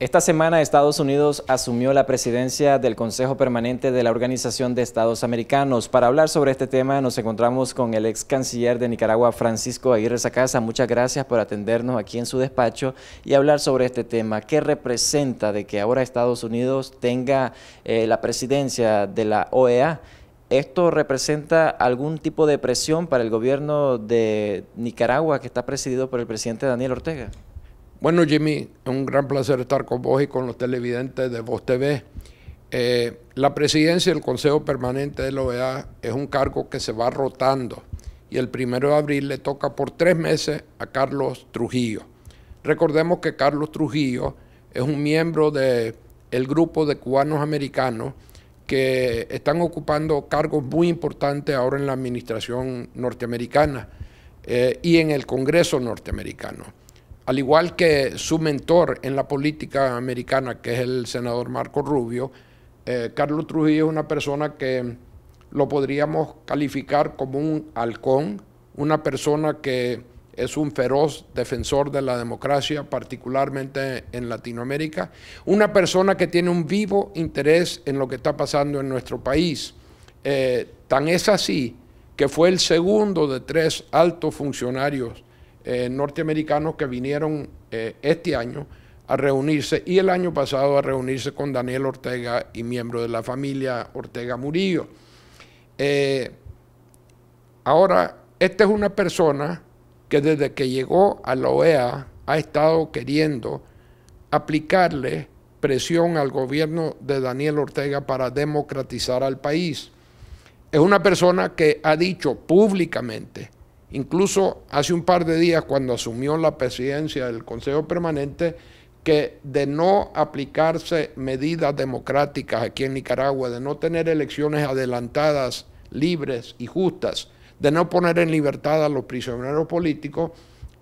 Esta semana Estados Unidos asumió la presidencia del Consejo Permanente de la Organización de Estados Americanos. Para hablar sobre este tema nos encontramos con el ex canciller de Nicaragua, Francisco Aguirre Sacasa. Muchas gracias por atendernos aquí en su despacho y hablar sobre este tema. ¿Qué representa de que ahora Estados Unidos tenga eh, la presidencia de la OEA? ¿Esto representa algún tipo de presión para el gobierno de Nicaragua que está presidido por el presidente Daniel Ortega? Bueno, Jimmy, es un gran placer estar con vos y con los televidentes de Voz TV. Eh, la presidencia del Consejo Permanente de la OEA es un cargo que se va rotando y el primero de abril le toca por tres meses a Carlos Trujillo. Recordemos que Carlos Trujillo es un miembro del grupo de cubanos americanos que están ocupando cargos muy importantes ahora en la administración norteamericana eh, y en el Congreso norteamericano al igual que su mentor en la política americana, que es el senador Marco Rubio, eh, Carlos Trujillo es una persona que lo podríamos calificar como un halcón, una persona que es un feroz defensor de la democracia, particularmente en Latinoamérica, una persona que tiene un vivo interés en lo que está pasando en nuestro país. Eh, tan es así que fue el segundo de tres altos funcionarios eh, norteamericanos que vinieron eh, este año a reunirse y el año pasado a reunirse con Daniel Ortega y miembro de la familia Ortega Murillo. Eh, ahora, esta es una persona que desde que llegó a la OEA ha estado queriendo aplicarle presión al gobierno de Daniel Ortega para democratizar al país. Es una persona que ha dicho públicamente incluso hace un par de días cuando asumió la presidencia del Consejo Permanente, que de no aplicarse medidas democráticas aquí en Nicaragua, de no tener elecciones adelantadas, libres y justas, de no poner en libertad a los prisioneros políticos,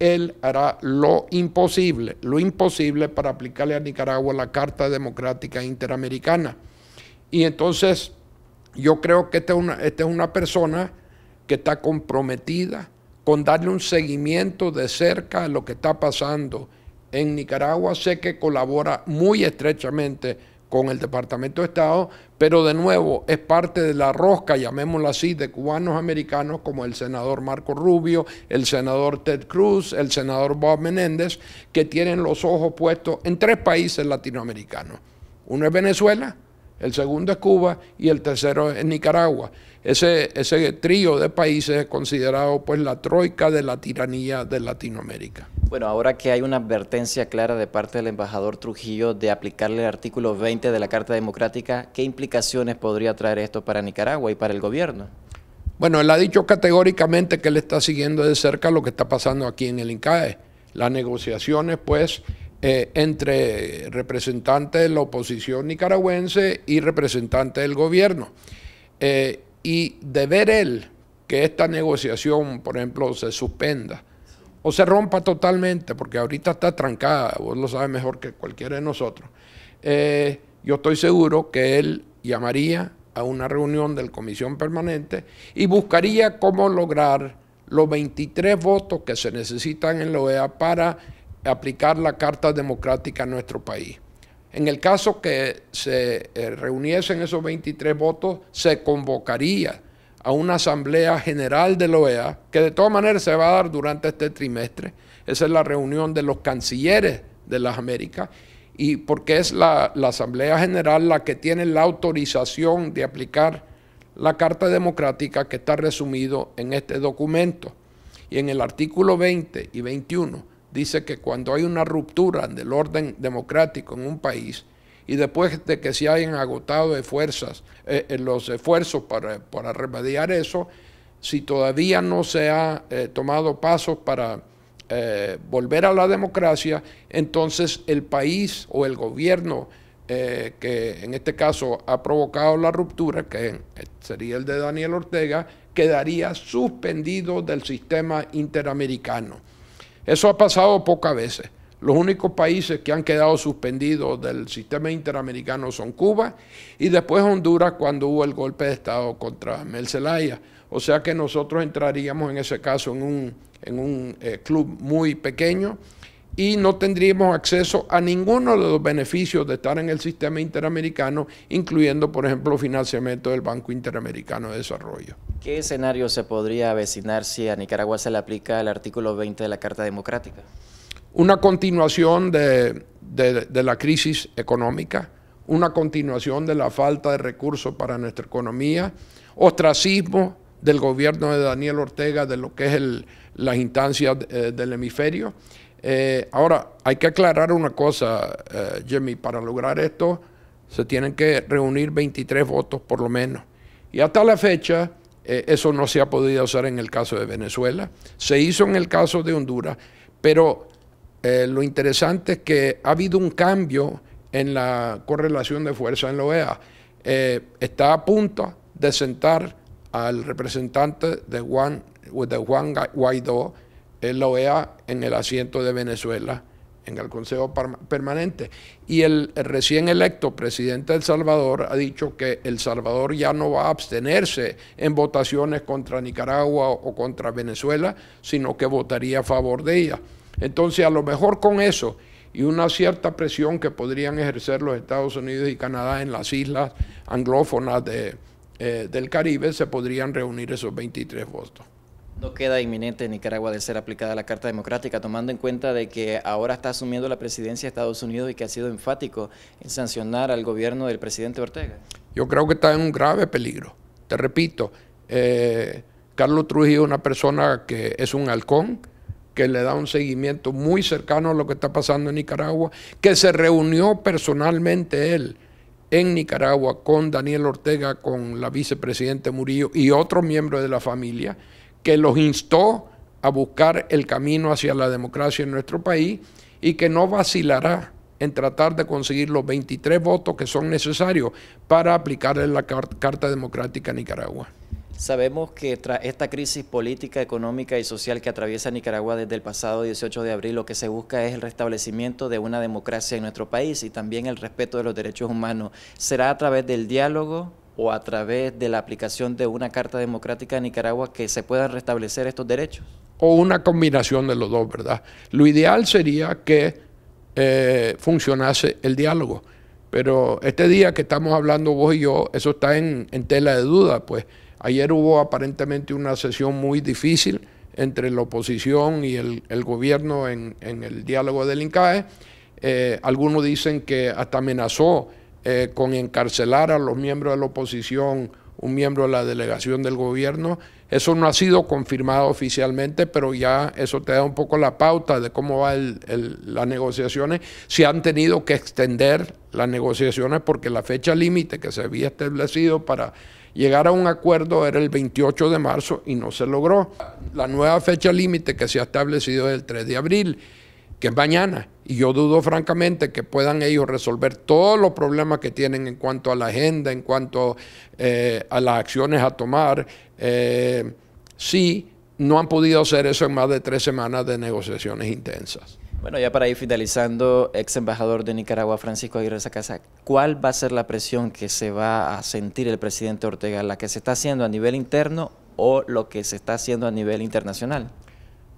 él hará lo imposible, lo imposible para aplicarle a Nicaragua la Carta Democrática Interamericana. Y entonces yo creo que esta es una, es una persona que está comprometida con darle un seguimiento de cerca a lo que está pasando en Nicaragua. Sé que colabora muy estrechamente con el Departamento de Estado, pero de nuevo es parte de la rosca, llamémoslo así, de cubanos americanos como el senador Marco Rubio, el senador Ted Cruz, el senador Bob Menéndez, que tienen los ojos puestos en tres países latinoamericanos. Uno es Venezuela, el segundo es Cuba y el tercero es Nicaragua. Ese, ese trío de países es considerado pues la troika de la tiranía de Latinoamérica. Bueno, ahora que hay una advertencia clara de parte del embajador Trujillo de aplicarle el artículo 20 de la Carta Democrática, ¿qué implicaciones podría traer esto para Nicaragua y para el gobierno? Bueno, él ha dicho categóricamente que él está siguiendo de cerca lo que está pasando aquí en el INCAE. Las negociaciones, pues, eh, entre representantes de la oposición nicaragüense y representantes del gobierno. Eh, y de ver él que esta negociación, por ejemplo, se suspenda o se rompa totalmente, porque ahorita está trancada, vos lo sabes mejor que cualquiera de nosotros, eh, yo estoy seguro que él llamaría a una reunión de la Comisión Permanente y buscaría cómo lograr los 23 votos que se necesitan en la OEA para aplicar la Carta Democrática a nuestro país. En el caso que se eh, reuniesen esos 23 votos, se convocaría a una asamblea general de la OEA, que de todas maneras se va a dar durante este trimestre. Esa es la reunión de los cancilleres de las Américas, y porque es la, la asamblea general la que tiene la autorización de aplicar la Carta Democrática que está resumido en este documento. Y en el artículo 20 y 21 dice que cuando hay una ruptura del orden democrático en un país y después de que se hayan agotado eh, eh, los esfuerzos para, remediar eso, si todavía no se ha eh, tomado pasos para volver a la democracia, entonces el país o el gobierno que en este caso ha provocado la ruptura, que sería el de Daniel Ortega, quedaría suspendido del sistema interamericano. Eso ha pasado pocas veces. Los únicos países que han quedado suspendidos del sistema interamericano son Cuba y después Honduras cuando hubo el golpe de Estado contra Zelaya. O sea que nosotros entraríamos en ese caso en un, en un eh, club muy pequeño y no tendríamos acceso a ninguno de los beneficios de estar en el sistema interamericano, incluyendo, por ejemplo, financiamiento del Banco Interamericano de Desarrollo. ¿Qué escenario se podría avecinar si a Nicaragua se le aplica el artículo 20 de la Carta Democrática? Una continuación de, la crisis económica, una continuación de la falta de recursos para nuestra economía, ostracismo del gobierno de Daniel Ortega de lo que es el, las instancias eh, del hemisferio. Eh, ahora, hay que aclarar una cosa, eh, Jimmy, para lograr esto se tienen que reunir 23 votos por lo menos. Y hasta la fecha, eh, eso no se ha podido hacer en el caso de Venezuela. Se hizo en el caso de Honduras, pero eh, lo interesante es que ha habido un cambio en la correlación de fuerza en la OEA. Eh, está a punto de sentar al representante de Juan, de Juan Guaidó en la OEA en el asiento de Venezuela en el Consejo Permanente. Y el, recién electo presidente del Salvador ha dicho que El Salvador ya no va a abstenerse en votaciones contra Nicaragua o contra Venezuela, sino que votaría a favor de ella. Entonces, a lo mejor con eso y una cierta presión que podrían ejercer los Estados Unidos y Canadá en las islas anglófonas de, eh, del Caribe, se podrían reunir esos 23 votos. No queda inminente en Nicaragua de ser aplicada la Carta Democrática, tomando en cuenta de que ahora está asumiendo la presidencia de Estados Unidos y que ha sido enfático en sancionar al gobierno del presidente Ortega. Yo creo que está en un grave peligro. Te repito, eh, Carlos Trujillo es una persona que es un halcón, que le da un seguimiento muy cercano a lo que está pasando en Nicaragua, que se reunió personalmente él en Nicaragua con Daniel Ortega, con la vicepresidenta Murillo y otros miembros de la familia que los instó a buscar el camino hacia la democracia en nuestro país y que no vacilará en tratar de conseguir los 23 votos que son necesarios para aplicar la Carta Democrática a Nicaragua. Sabemos que tras esta crisis política, económica y social que atraviesa Nicaragua desde el pasado 18 de abril, lo que se busca es el restablecimiento de una democracia en nuestro país y también el respeto de los derechos humanos. ¿Será a través del diálogo, o a través de la aplicación de una Carta Democrática de Nicaragua que se puedan restablecer estos derechos? O una combinación de los dos, ¿verdad? Lo ideal sería que eh, funcionase el diálogo, pero este día que estamos hablando vos y yo, eso está en, tela de duda, pues ayer hubo aparentemente una sesión muy difícil entre la oposición y el, gobierno en, el diálogo del INCAE. Eh, algunos dicen que hasta amenazó eh, con encarcelar a los miembros de la oposición, un miembro de la delegación del gobierno. Eso no ha sido confirmado oficialmente, pero ya eso te da un poco la pauta de cómo van las negociaciones. Se han tenido que extender las negociaciones porque la fecha límite que se había establecido para llegar a un acuerdo era el 28 de marzo y no se logró. La nueva fecha límite que se ha establecido es el 3 de abril que es mañana. Y yo dudo francamente que puedan ellos resolver todos los problemas que tienen en cuanto a la agenda, en cuanto eh, a las acciones a tomar, eh, si no han podido hacer eso en más de tres semanas de negociaciones intensas. Bueno, ya para ir finalizando, ex embajador de Nicaragua, Francisco Aguirre Sacasa, ¿cuál va a ser la presión que se va a sentir el presidente Ortega, la que se está haciendo a nivel interno o lo que se está haciendo a nivel internacional?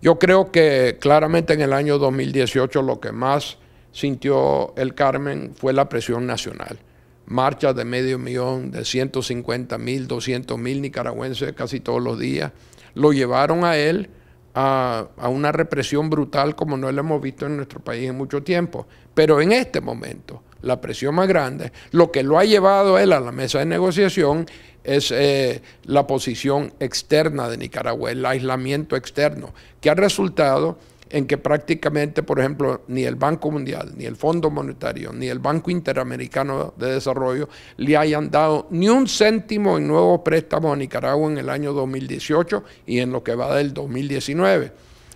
Yo creo que claramente en el año 2018 lo que más sintió el Carmen fue la presión nacional. Marchas de medio millón, de 150 mil, 200 mil nicaragüenses casi todos los días, lo llevaron a él a, una represión brutal como no la hemos visto en nuestro país en mucho tiempo. Pero en este momento, la presión más grande, lo que lo ha llevado él a la mesa de negociación es eh, la posición externa de Nicaragua, el aislamiento externo, que ha resultado en que prácticamente, por ejemplo, ni el Banco Mundial, ni el Fondo Monetario, ni el Banco Interamericano de Desarrollo le hayan dado ni un céntimo en nuevos préstamos a Nicaragua en el año 2018 y en lo que va del 2019.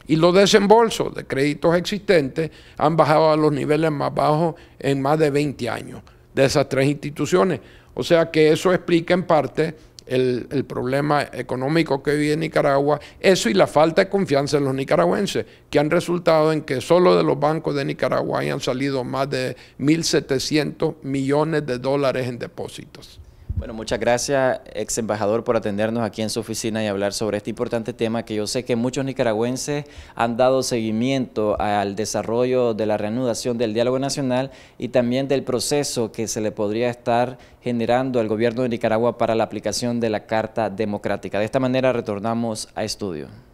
Y los desembolsos de créditos existentes han bajado a los niveles más bajos en más de 20 años de esas tres instituciones. O sea que eso explica en parte el, problema económico que vive Nicaragua, eso y la falta de confianza en los nicaragüenses, que han resultado en que solo de los bancos de Nicaragua hayan salido más de 1.700 millones de dólares en depósitos. Bueno, muchas gracias, ex embajador, por atendernos aquí en su oficina y hablar sobre este importante tema que yo sé que muchos nicaragüenses han dado seguimiento al desarrollo de la reanudación del diálogo nacional y también del proceso que se le podría estar generando al gobierno de Nicaragua para la aplicación de la Carta Democrática. De esta manera retornamos a estudio.